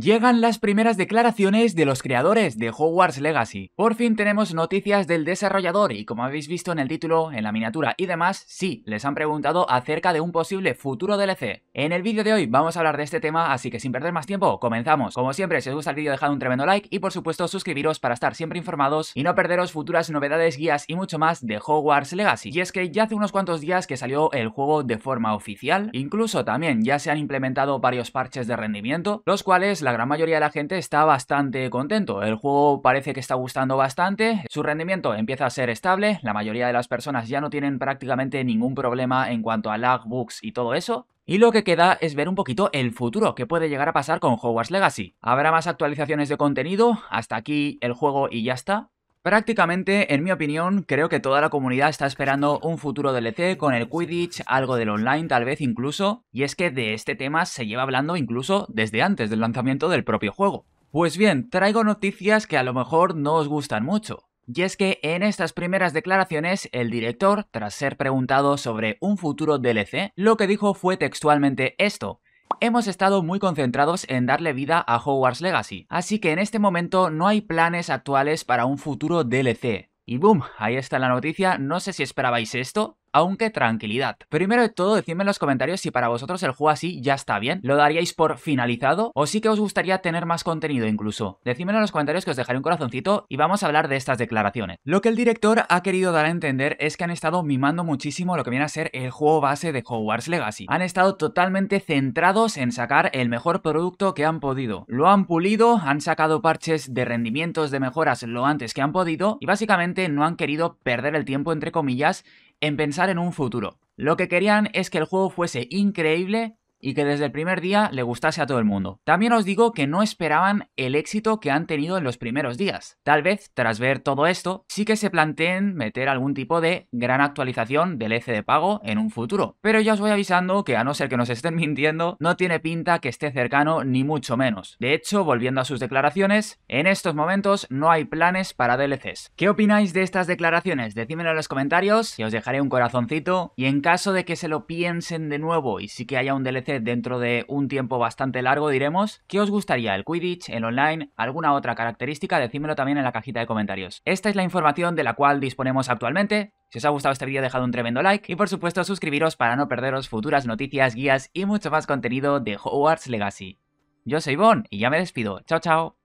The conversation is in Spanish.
Llegan las primeras declaraciones de los creadores de Hogwarts Legacy. Por fin tenemos noticias del desarrollador y como habéis visto en el título, en la miniatura y demás, sí, les han preguntado acerca de un posible futuro DLC. En el vídeo de hoy vamos a hablar de este tema, así que sin perder más tiempo, comenzamos. Como siempre, si os gusta el vídeo dejad un tremendo like y por supuesto suscribiros para estar siempre informados y no perderos futuras novedades, guías y mucho más de Hogwarts Legacy. Y es que ya hace unos cuantos días que salió el juego de forma oficial, incluso también ya se han implementado varios parches de rendimiento, los cuales la gran mayoría de la gente está bastante contento. El juego parece que está gustando bastante, su rendimiento empieza a ser estable, la mayoría de las personas ya no tienen prácticamente ningún problema en cuanto a lag, bugs y todo eso, y lo que queda es ver un poquito el futuro que puede llegar a pasar con Hogwarts Legacy. Habrá más actualizaciones de contenido, hasta aquí el juego y ya está. Prácticamente, en mi opinión, creo que toda la comunidad está esperando un futuro DLC con el Quidditch, algo del online tal vez incluso, y es que de este tema se lleva hablando incluso desde antes del lanzamiento del propio juego. Pues bien, traigo noticias que a lo mejor no os gustan mucho. Y es que en estas primeras declaraciones, el director, tras ser preguntado sobre un futuro DLC, lo que dijo fue textualmente esto. Hemos estado muy concentrados en darle vida a Hogwarts Legacy, así que en este momento no hay planes actuales para un futuro DLC. Y boom, ahí está la noticia, no sé si esperabais esto, aunque tranquilidad. Primero de todo, decidme en los comentarios si para vosotros el juego así ya está bien, lo daríais por finalizado o sí que os gustaría tener más contenido incluso. Decídmelo en los comentarios que os dejaré un corazoncito y vamos a hablar de estas declaraciones. Lo que el director ha querido dar a entender es que han estado mimando muchísimo lo que viene a ser el juego base de Hogwarts Legacy. Han estado totalmente centrados en sacar el mejor producto que han podido. Lo han pulido, han sacado parches de rendimientos de mejoras lo antes que han podido y básicamente no han querido perder el tiempo entre comillas en pensar en un futuro. Lo que querían es que el juego fuese increíble y que desde el primer día le gustase a todo el mundo. También os digo que no esperaban el éxito que han tenido en los primeros días. Tal vez, tras ver todo esto, sí que se planteen meter algún tipo de gran actualización del e de pago en un futuro. Pero ya os voy avisando que a no ser que nos estén mintiendo, no tiene pinta que esté cercano ni mucho menos. De hecho, volviendo a sus declaraciones, en estos momentos no hay planes para DLCs. ¿Qué opináis de estas declaraciones? Decídmelo en los comentarios y os dejaré un corazoncito. Y en caso de que se lo piensen de nuevo y sí que haya un DLC dentro de un tiempo bastante largo, diremos. ¿Qué os gustaría? ¿El Quidditch? ¿El online? ¿Alguna otra característica? Decídmelo también en la cajita de comentarios. Esta es la información de la cual disponemos actualmente. Si os ha gustado este vídeo dejad un tremendo like y por supuesto suscribiros para no perderos futuras noticias, guías y mucho más contenido de Hogwarts Legacy. Yo soy Bon y ya me despido. Chao, chao.